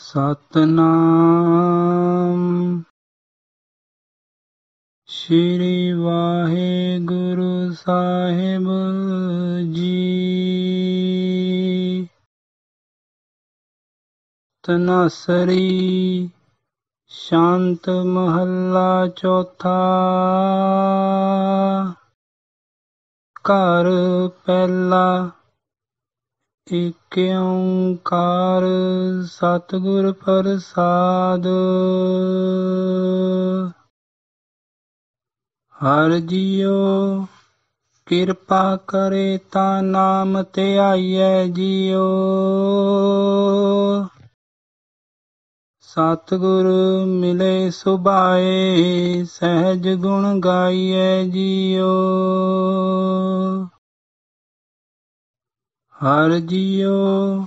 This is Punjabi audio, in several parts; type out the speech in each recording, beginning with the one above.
ਸਤਨਾਮ ਸ਼੍ਰੀ ਵਾਹਿਗੁਰੂ ਸਾਹਿਬ ਜੀ ਤਨਸਰੀ ਸ਼ਾਂਤ ਮਹੱਲਾ ਚੌਥਾ ਕਰ ਪਹਿਲਾ ਇਕ ਓੰਕਾਰ ਸਤਿਗੁਰ ਪ੍ਰਸਾਦ ਹਰ ਜੀਉ ਕਿਰਪਾ ਕਰੇ ਤਾ ਨਾਮ ਧਿਆਈਐ ਜੀਉ ਸਤਿਗੁਰ ਮਿਲੇ ਸੁਭਾਏ ਸਹਿਜ ਗੁਣ ਗਾਈਐ ਜੀਉ ਹਰ ਜੀਉ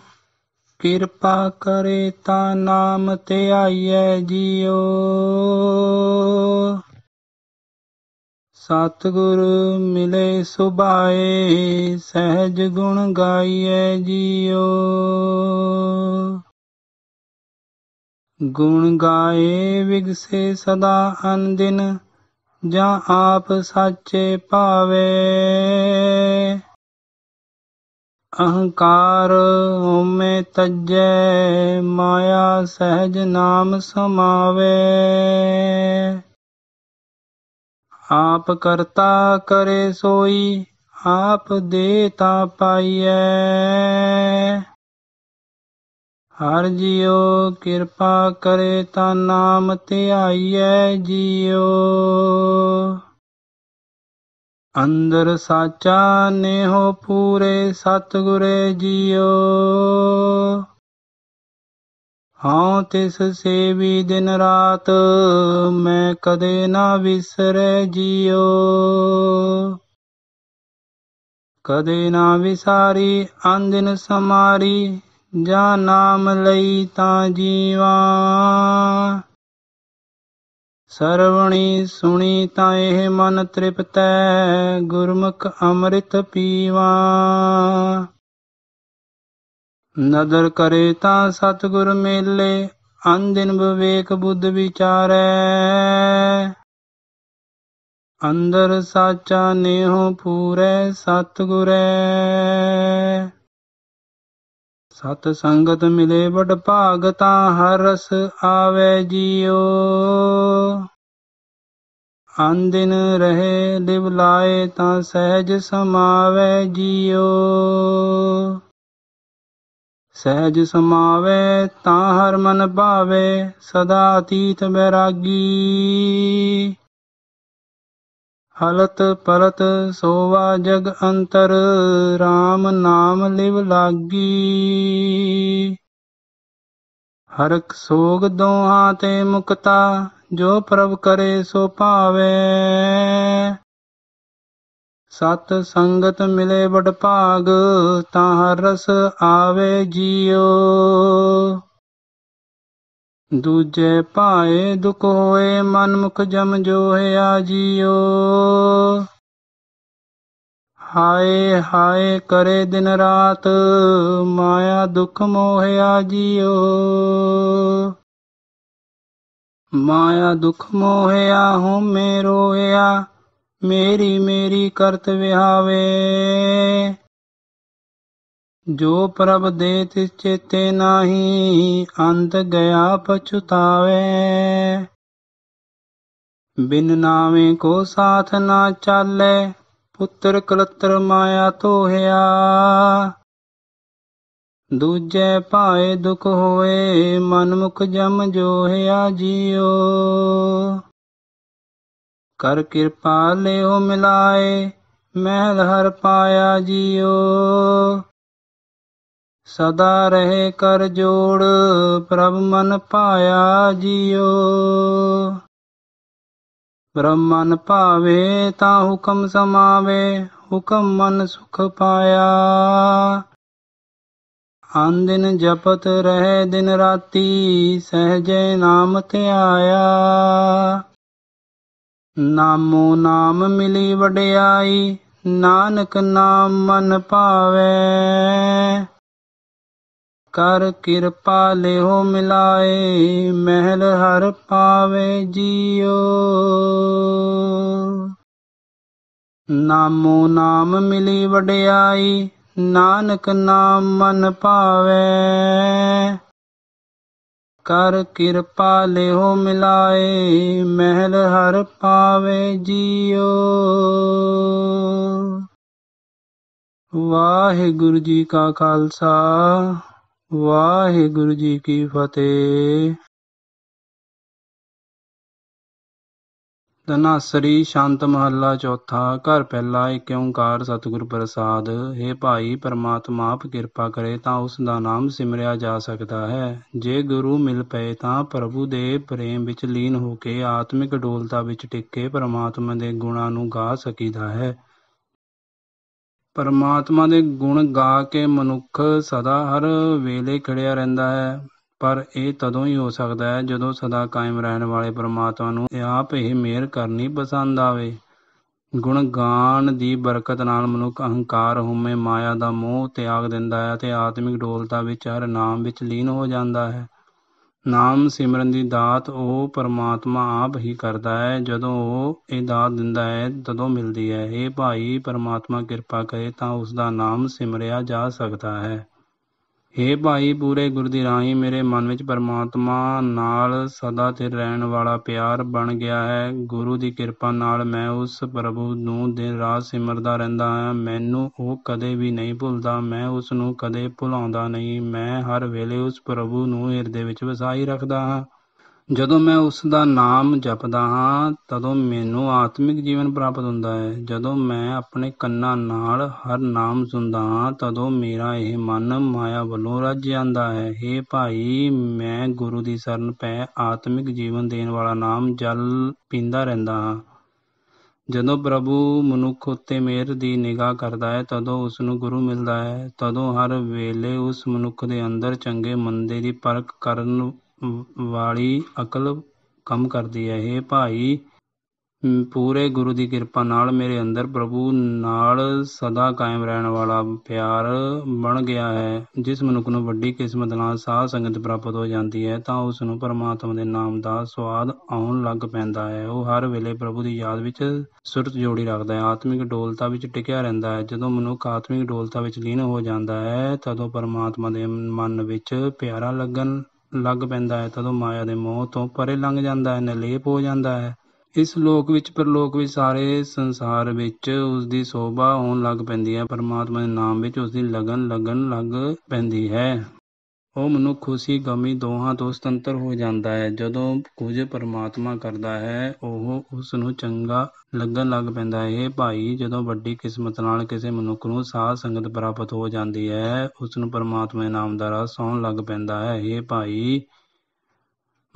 ਕਿਰਪਾ ਕਰੇ ਤਾ ਨਾਮ ਤੇ ਆਈਐ ਜੀਉ ਗੁਰ ਮਿਲੇ ਸੁਭਾਏ ਸਹਿਜ ਗੁਣ ਗਾਈਐ ਜੀਉ ਗੁਣ ਗਾਏ ਵਿਗਸੇ ਸਦਾ ਅਨਦਿਨ ਜਾਂ ਆਪ ਸਾਚੇ ਪਾਵੇ ਅਹੰਕਾਰ ਹੋਮੈ ਤਜੈ ਮਾਇਆ ਸਹਿਜ ਨਾਮ ਸਮਾਵੇ ਆਪ ਕਰਤਾ ਕਰੇ ਸੋਈ ਆਪ ਦੇਤਾ ਪਾਈਐ ਹਰ ਜਿਉ ਕਿਰਪਾ ਕਰੇ ਤਾ ਨਾਮ ਧਿਆਈਐ ਜਿਉ ਅੰਦਰ ਸਾਚਾ ਨੇਹੋ ਪੂਰੇ ਸਤਗੁਰੇ ਜੀਓ ਹਉ ਤਿਸ ਸੇਵੀ ਦਿਨ ਰਾਤ ਮੈਂ ਕਦੇ ਨਾ ਵਿਸਰੇ ਜੀਓ ਕਦੇ ਨਾ ਵਿਸਾਰੀ ਅੰਦਿਨ ਸਮਾਰੀ ਜਾਂ ਨਾਮ ਲਈ ਤਾਂ ਜੀਵਾ ਸਰਵਣੀ ਸੁਣੀ ਤਾਂ ਇਹ ਮਨ ਤ੍ਰਿਪਤੈ ਗੁਰਮੁਖ ਅੰਮ੍ਰਿਤ ਪੀਵਾ ਨਦਰ ਕਰੇ ਤਾਂ ਸਤਗੁਰ ਮੇਲੇ ਦਿਨ ਵਿਵੇਕ ਬੁੱਧ ਵਿਚਾਰੈ ਅੰਦਰ ਸਾਚਾ ਨੇਹ ਪੂਰੈ ਸਤਗੁਰੈ ਸਤ ਸੰਗਤ ਮਿਲੇ ਵਡ ਤਾਂ ਹਰ ਰਸ ਆਵੇ ਜੀਓ ਦਿਨ ਰਹੇ ਦਿਵ ਲਾਏ ਤਾਂ ਸਹਿਜ ਸਮਾਵੇ ਜੀਓ ਸਹਿਜ ਸਮਾਵੇ ਤਾਂ ਹਰ ਮਨ ਭਾਵੇ ਸਦਾ ਅਤੀਤ ਬੈਰਾਗੀ ਹਲਤ ਪਲਤ ਸੋਵਾ ਜਗ ਅੰਤਰ RAM ਨਾਮ ਲਿਵ ਲਾਗੀ ਹਰਕ ਸੋਗ ਦੋਹਾਂ ਤੇ ਮੁਕਤਾ ਜੋ ਪ੍ਰਭ ਕਰੇ ਸੋ ਪਾਵੇ ਸਤ ਸੰਗਤ ਮਿਲੇ ਵਡ ਭਾਗ ਤਾਂ ਹਰ ਰਸ ਆਵੇ ਜੀਓ ਦੂਜੇ ਪਾਏ ਦੁਖ ਹੋਏ ਮਨ ਮੁਖ ਜਮ ਜੋਹਿਆ ਜੀਓ ਹਾਏ ਹਾਏ ਕਰੇ ਦਿਨ ਰਾਤ ਮਾਇਆ ਦੁਖ ਮੋਹਿਆ ਜੀਓ ਮਾਇਆ ਦੁਖ ਮੋਹਿਆ ਹਉਮੈ ਰੋਇਆ ਮੇਰੀ ਮੇਰੀ ਕਰਤ ਵਿਹਾਵੇ ਜੋ ਪ੍ਰਭ ਦੇ ਤਿਸ ਚੇਤੇ ਨਾਹੀ ਅੰਤ ਗਿਆ ਪਛਤਾਵੇ ਬਿਨ ਨਾਵੇਂ ਕੋ ਸਾਥ ਨਾ ਚਾਲੇ ਪੁੱਤਰ ਕਲਤਰ ਮਾਇਆ ਤੋਹਿਆ ਦੂਜੇ ਪਾਏ ਦੁਖ ਹੋਏ ਮਨ ਮੁਖ ਜਮ ਜੋਹਿਆ ਜੀਓ ਕਰ ਕਿਰਪਾ ਲਿਓ ਮਿਲਾਏ ਮਹਿਲ ਹਰ ਪਾਇਆ ਜੀਓ ਸਦਾ ਰਹੇ ਕਰ ਜੋੜ ਪ੍ਰਭ ਮਨ ਪਾਇਆ ਜੀਉ ਬ੍ਰਹਮ ਮਨ ਭਾਵੇ ਤਾਂ ਹੁਕਮ ਸਮਾਵੇ ਹੁਕਮ ਮਨ ਸੁਖ ਪਾਇਆ ਆਨ ਦਿਨ ਜਪਤ ਰਹੇ ਦਿਨ ਰਾਤੀ ਸਹਜੇ ਨਾਮ ਧਿਆਇਆ ਨਾਮੋ ਨਾਮ ਮਿਲੀ ਵਡਿਆਈ ਨਾਨਕ ਨਾਮ ਮਨ ਭਾਵੇ ਕਰ ਕਿਰਪਾ ਲਿਓ ਮਿਲਾਏ ਮਹਿਲ ਹਰ ਪਾਵੇ ਜੀਓ ਨਾਮੋ ਨਾਮ ਮਿਲੀ ਵਡਿਆਈ ਨਾਨਕ ਨਾਮ ਮਨ ਪਾਵੇ ਕਰ ਕਿਰਪਾ ਲਿਓ ਮਿਲਾਏ ਮਹਿਲ ਹਰ ਪਾਵੇ ਜੀਓ ਵਾਹਿਗੁਰੂ ਜੀ ਕਾ ਖਾਲਸਾ ਵਾਹਿਗੁਰੂ ਜੀ ਕੀ ਫਤਿਹ ਸ੍ਰੀ ਸ਼ਾਂਤ ਮਹੱਲਾ ਚੌਥਾ ਘਰ ਪਹਿਲਾ ਏਕ ਓੰਕਾਰ ਸਤਿਗੁਰ ਪ੍ਰਸਾਦ हे ਭਾਈ ਪਰਮਾਤਮਾ ਆਪ ਕਿਰਪਾ ਕਰੇ ਤਾਂ ਉਸ ਦਾ ਨਾਮ ਸਿਮਰਿਆ ਜਾ ਸਕਦਾ ਹੈ ਜੇ ਗੁਰੂ ਮਿਲ ਪਏ ਤਾਂ ਪ੍ਰਭੂ ਦੇ ਪ੍ਰੇਮ ਵਿੱਚ ਲੀਨ ਹੋ ਕੇ ਆਤਮਿਕ ਡੋਲਤਾ ਵਿੱਚ ਟਿਕ ਕੇ ਪਰਮਾਤਮਾ ਦੇ ਗੁਣਾਂ ਨੂੰ ਗਾ ਸਕੀਦਾ ਹੈ ਪਰਮਾਤਮਾ ਦੇ ਗੁਣ ਗਾ ਕੇ ਮਨੁੱਖ ਸਦਾ ਹਰ ਵੇਲੇ ਖੜਿਆ ਰਹਿੰਦਾ ਹੈ ਪਰ ਇਹ ਤਦੋਂ ਹੀ ਹੋ ਸਕਦਾ ਹੈ ਜਦੋਂ ਸਦਾ ਕਾਇਮ ਰਹਿਣ ਵਾਲੇ ਪਰਮਾਤਮਾ ਨੂੰ ਆਪ ਇਹ ਮਿਹਰ ਕਰਨੀ ਪਸੰਦ ਆਵੇ ਗੁਣ ਗਾਣ ਦੀ ਬਰਕਤ ਨਾਲ ਮਨੁੱਖ ਅਹੰਕਾਰ ਹਉਮੈ ਮਾਇਆ ਦਾ ਮੋਹ ਤਿਆਗ ਦਿੰਦਾ ਹੈ ਤੇ ਆਤਮਿਕ ਡੋਲਤਾ ਵਿੱਚ ਹਰ ਨਾਮ ਵਿੱਚ ਲੀਨ ਹੋ ਜਾਂਦਾ ਹੈ ਨਾਮ ਸਿਮਰਨ ਦੀ ਦਾਤ ਉਹ ਪਰਮਾਤਮਾ ਆਪ ਹੀ ਕਰਦਾ ਹੈ ਜਦੋਂ ਉਹ ਇਹ ਦਾਤ ਦਿੰਦਾ ਹੈ ਤਦੋਂ ਮਿਲਦੀ ਹੈ ਇਹ ਭਾਈ ਪਰਮਾਤਮਾ ਕਿਰਪਾ ਕਰੇ ਤਾਂ ਉਸ ਦਾ ਨਾਮ ਸਿਮਰਿਆ ਜਾ ਸਕਦਾ ਹੈ ਹੇ ਭਾਈ ਪੂਰੇ ਗੁਰ ਦੀ ਰਾਹੀਂ ਮੇਰੇ ਮਨ ਵਿੱਚ ਪਰਮਾਤਮਾ ਨਾਲ ਸਦਾ ਸਥਿਰ ਰਹਿਣ ਵਾਲਾ ਪਿਆਰ ਬਣ ਗਿਆ ਹੈ ਗੁਰੂ ਦੀ ਕਿਰਪਾ ਨਾਲ ਮੈਂ ਉਸ ਪ੍ਰਭੂ ਨੂੰ ਦਿਨ ਰਾਤ ਸਿਮਰਦਾ ਰਹਿੰਦਾ ਹਾਂ ਮੈਨੂੰ ਉਹ ਕਦੇ ਵੀ ਨਹੀਂ ਭੁੱਲਦਾ ਮੈਂ ਉਸ ਨੂੰ ਕਦੇ ਭੁਲਾਉਂਦਾ ਨਹੀਂ ਮੈਂ ਹਰ ਵੇਲੇ ਉਸ ਪ੍ਰਭੂ ਨੂੰ ਹਿਰਦੇ ਵਿੱਚ ਵਸਾਈ ਰੱਖਦਾ ਹਾਂ ਜਦੋਂ ਮੈਂ ਉਸ ਦਾ ਨਾਮ ਜਪਦਾ ਹਾਂ ਤਦੋਂ ਮੈਨੂੰ ਆਤਮਿਕ ਜੀਵਨ ਪ੍ਰਾਪਤ ਹੁੰਦਾ ਹੈ ਜਦੋਂ ਮੈਂ ਆਪਣੇ ਕੰਨਾਂ ਨਾਲ ਨਾਮ ਸੁਣਦਾ ਹਾਂ ਤਦੋਂ ਮੇਰਾ ਇਹ ਮਨ ਮਾਇਆ ਵੱਲੋਂ ਰੱਜ ਜਾਂਦਾ ਹੈ हे ਭਾਈ ਮੈਂ ਗੁਰੂ ਦੀ ਸ਼ਰਨ ਪੈ ਆਤਮਿਕ ਜੀਵਨ ਦੇਣ ਵਾਲਾ ਨਾਮ ਜਲ ਪੀਂਦਾ ਰਹਿੰਦਾ ਹਾਂ ਜਦੋਂ ਪ੍ਰਭੂ ਮਨੁੱਖ ਉੱਤੇ ਮਿਹਰ ਦੀ ਨਿਗਾਹ ਕਰਦਾ ਹੈ ਤਦੋਂ ਉਸ ਨੂੰ ਗੁਰੂ ਮਿਲਦਾ ਹੈ ਤਦੋਂ ਹਰ ਵੇਲੇ ਉਸ ਮਨੁੱਖ ਦੇ ਅੰਦਰ ਚੰਗੇ ਮੰਦੇ ਦੀ ਪਰਖ ਕਰਨ ਨੂੰ ਵਾਲੀ ਅਕਲ ਕੰਮ ਕਰਦੀ ਹੈ हे ਭਾਈ ਪੂਰੇ ਗੁਰੂ ਦੀ ਕਿਰਪਾ ਨਾਲ ਮੇਰੇ ਅੰਦਰ ਪ੍ਰਭੂ ਨਾਲ ਸਦਾ ਕਾਇਮ ਰਹਿਣ ਵਾਲਾ ਪਿਆਰ ਬਣ ਗਿਆ ਹੈ ਜਿਸ ਮਨੁੱਖ ਨੂੰ ਵੱਡੀ ਕਿਸਮਤ ਨਾਲ ਸਾਧ ਸੰਗਤ ਪ੍ਰਾਪਤ ਹੋ ਜਾਂਦੀ ਹੈ ਤਾਂ ਉਸ ਨੂੰ ਪਰਮਾਤਮਾ ਦੇ ਨਾਮ ਦਾ ਸਵਾਦ ਆਉਣ ਲੱਗ ਪੈਂਦਾ ਹੈ ਉਹ ਹਰ ਵੇਲੇ ਪ੍ਰਭੂ ਦੀ ਯਾਦ ਵਿੱਚ ਸੁਰਤ ਜੋੜੀ ਰੱਖਦਾ ਹੈ ਆਤਮਿਕ ਡੋਲਤਾ ਵਿੱਚ ਟਿਕਿਆ ਰਹਿੰਦਾ ਹੈ ਜਦੋਂ ਮਨੁੱਖ ਆਤਮਿਕ ਡੋਲਤਾ ਵਿੱਚ ਲੀਨ ਹੋ ਜਾਂਦਾ ਹੈ ਤਦੋਂ ਪਰਮਾਤਮਾ ਦੇ ਮਨ ਵਿੱਚ ਪਿਆਰਾ ਲੱਗਣ ਲੱਗ ਪੈਂਦਾ ਹੈ ਤਦੋਂ ਮਾਇਆ ਦੇ ਮੋਹ ਤੋਂ ਪਰੇ ਲੰਘ ਜਾਂਦਾ ਹੈ ਨਲੇਪ ਹੋ ਜਾਂਦਾ ਹੈ ਇਸ ਲੋਕ ਵਿੱਚ ਪਰਲੋਕ ਵਿੱਚ ਸਾਰੇ ਸੰਸਾਰ ਵਿੱਚ ਉਸ ਦੀ ਸੋਭਾ ਹੋਣ ਲੱਗ ਪੈਂਦੀ ਹੈ ਪਰਮਾਤਮਾ ਦੇ ਨਾਮ ਵਿੱਚ ਉਸ ਦੀ ਲਗਨ ਲੱਗਣ ਲੱਗ ਪੈਂਦੀ ਹੈ ਉਹ ਮਨੁੱਖ ਖੁਸ਼ੀ ਗਮੀ ਦੋਹਾਂ ਤੋਂ ਸੁਤੰਤਰ ਹੋ ਜਾਂਦਾ ਹੈ ਜਦੋਂ ਕੁਝ ਪਰਮਾਤਮਾ ਕਰਦਾ ਹੈ ਉਹ ਉਸ ਨੂੰ ਚੰਗਾ ਲੱਗਣ ਲੱਗ ਪੈਂਦਾ ਹੈ ਭਾਈ ਜਦੋਂ ਵੱਡੀ ਕਿਸਮਤ ਨਾਲ ਕਿਸੇ ਮਨੁੱਖ ਨੂੰ ਸਾਧ ਸੰਗਤ ਪ੍ਰਾਪਤ ਹੋ ਜਾਂਦੀ ਹੈ ਉਸ ਨੂੰ ਪਰਮਾਤਮਾ ਨਾਮ ਦਾ ਰਸ ਸੌਣ ਲੱਗ ਪੈਂਦਾ ਹੈ ਇਹ ਭਾਈ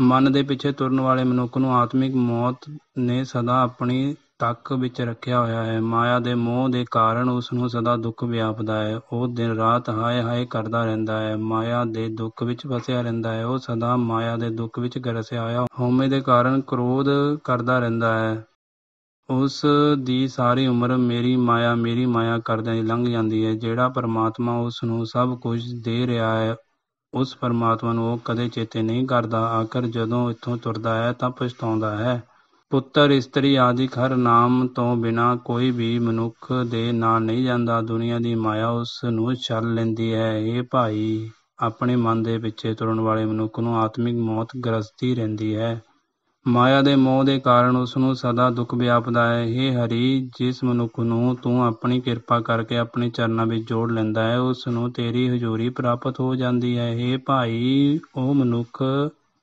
ਮਨ ਦੇ ਪਿੱਛੇ ਤੁਰਨ ਵਾਲੇ ਮਨੁੱਖ ਨੂੰ ਆਤਮਿਕ ਮੌਤ ਨੇ ਸਦਾ ਆਪਣੀ ਤੱਕ ਵਿੱਚ ਰੱਖਿਆ ਹੋਇਆ ਹੈ। ਮਾਇਆ ਦੇ ਮੋਹ ਦੇ ਕਾਰਨ ਉਸ ਨੂੰ ਸਦਾ ਦੁੱਖ ਵਿਆਪਦਾ ਹੈ। ਉਹ ਦਿਨ-ਰਾਤ ਹਾਏ-ਹਾਏ ਕਰਦਾ ਰਹਿੰਦਾ ਹੈ। ਮਾਇਆ ਦੇ ਦੁੱਖ ਵਿੱਚ ਫਸਿਆ ਰਹਿੰਦਾ ਹੈ। ਉਹ ਸਦਾ ਮਾਇਆ ਦੇ ਦੁੱਖ ਵਿੱਚ ਗਰਸਿਆ ਹੋਇਆ ਹਉਮੈ ਦੇ ਕਾਰਨ ਕ੍ਰੋਧ ਕਰਦਾ ਰਹਿੰਦਾ ਹੈ। ਉਸ ਦੀ ਸਾਰੀ ਉਮਰ ਮੇਰੀ ਮਾਇਆ, ਮੇਰੀ ਮਾਇਆ ਕਰਦਿਆਂ ਲੰਘ ਜਾਂਦੀ ਹੈ। ਜਿਹੜਾ ਪਰਮਾਤਮਾ ਉਸ ਨੂੰ ਸਭ ਕੁਝ ਦੇ ਰਿਹਾ ਹੈ, ਉਸ ਪਰਮਾਤਮਾ ਨੂੰ ਉਹ ਕਦੇ ਚੇਤੇ ਨਹੀਂ ਕਰਦਾ। ਆਕਰ ਜਦੋਂ ਇੱਥੋਂ ਤੁਰਦਾ ਹੈ ਤਾਂ ਪਛਤਾਉਂਦਾ ਹੈ। ਪੁੱਤਰ ਇਸਤਰੀ ਆਦਿਕ ਹਰ ਨਾਮ ਤੋਂ ਬਿਨਾ ਕੋਈ ਵੀ ਮਨੁੱਖ ਦੇ ਨਾਂ ਨਹੀਂ ਜਾਂਦਾ। ਦੁਨੀਆ ਦੀ ਮਾਇਆ ਉਸ ਨੂੰ ਛਲ ਲੈਂਦੀ ਹੈ। اے ਭਾਈ! ਆਪਣੇ ਮਨ ਦੇ ਪਿੱਛੇ ਤੁਰਨ ਵਾਲੇ ਮਨੁੱਖ ਨੂੰ ਆਤਮਿਕ ਮੌਤ ਗਰਜਦੀ ਰਹਿੰਦੀ ਹੈ। ਮਾਇਆ ਦੇ ਮੋਹ ਦੇ ਕਾਰਨ ਉਸ ਨੂੰ ਸਦਾ ਦੁੱਖ ਵਿਆਪਦਾ ਹੈ। ਇਹ ਹਰੀ! ਜਿਸ ਮਨੁੱਖ ਨੂੰ ਤੂੰ ਆਪਣੀ ਕਿਰਪਾ ਕਰਕੇ ਆਪਣੇ ਚਰਨਾਂ ਵਿੱਚ ਜੋੜ ਲੈਂਦਾ ਹੈ, ਉਸ ਨੂੰ ਤੇਰੀ ਹਜ਼ੂਰੀ ਪ੍ਰਾਪਤ ਹੋ ਜਾਂਦੀ ਹੈ। ਇਹ ਭਾਈ! ਉਹ ਮਨੁੱਖ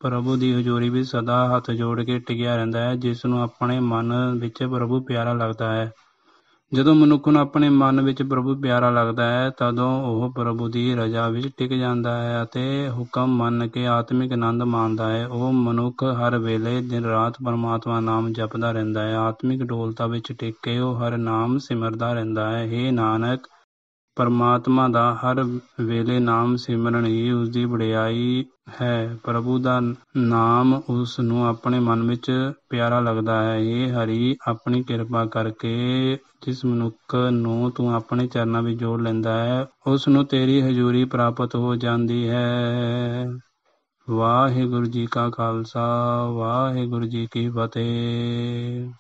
ਪ੍ਰਭੂ ਦੀ ਹਜ਼ੂਰੀ ਵਿੱਚ ਸਦਾ ਹੱਥ ਜੋੜ ਕੇ ਟਿਕਿਆ ਰਹਿੰਦਾ ਹੈ ਜਿਸ ਨੂੰ ਆਪਣੇ ਮਨ ਵਿੱਚ ਪ੍ਰਭੂ ਪਿਆਰਾ ਲੱਗਦਾ ਹੈ ਜਦੋਂ ਮਨੁੱਖ ਨੂੰ ਆਪਣੇ ਮਨ ਵਿੱਚ ਪ੍ਰਭੂ ਪਿਆਰਾ ਲੱਗਦਾ ਹੈ ਤਦੋਂ ਉਹ ਪ੍ਰਭੂ ਦੀ ਰਜ਼ਾ ਵਿੱਚ ਟਿਕ ਜਾਂਦਾ ਹੈ ਅਤੇ ਹੁਕਮ ਮੰਨ ਕੇ ਆਤਮਿਕ ਆਨੰਦ ਮਾਣਦਾ ਹੈ ਉਹ ਮਨੁੱਖ ਹਰ ਵੇਲੇ ਦਿਨ ਰਾਤ ਪਰਮਾਤਮਾ ਨਾਮ ਜਪਦਾ ਰਹਿੰਦਾ ਹੈ ਆਤਮਿਕ ਡੋਲਤਾ ਵਿੱਚ ਟਿਕ ਕੇ ਉਹ ਹਰ ਨਾਮ ਸਿਮਰਦਾ ਰਹਿੰਦਾ ਹੈ ਏ ਨਾਨਕ ਪਰਮਾਤਮਾ ਦਾ ਹਰ ਵੇਲੇ ਨਾਮ ਸਿਮਰਨ ਹੀ ਉਸ ਦੀ ਵਡਿਆਈ ਹੈ ਪ੍ਰਭੂ ਦਾ ਨਾਮ ਉਸ ਨੂੰ ਆਪਣੇ ਮਨ ਵਿੱਚ ਪਿਆਰਾ ਲੱਗਦਾ ਹੈ ਇਹ ਹਰੀ ਆਪਣੀ ਕਿਰਪਾ ਕਰਕੇ ਜਿਸ ਮਨੁੱਖ ਨੂੰ ਤੂੰ ਆਪਣੇ ਚਰਨਾਂ ਵਿੱਚ ਜੋੜ ਲੈਂਦਾ ਹੈ ਉਸ ਨੂੰ ਤੇਰੀ ਹਜ਼ੂਰੀ ਪ੍ਰਾਪਤ ਹੋ ਜਾਂਦੀ ਹੈ ਵਾਹਿਗੁਰੂ ਜੀ ਕਾ ਖਾਲਸਾ ਵਾਹਿਗੁਰੂ ਜੀ ਕੀ ਫਤਿਹ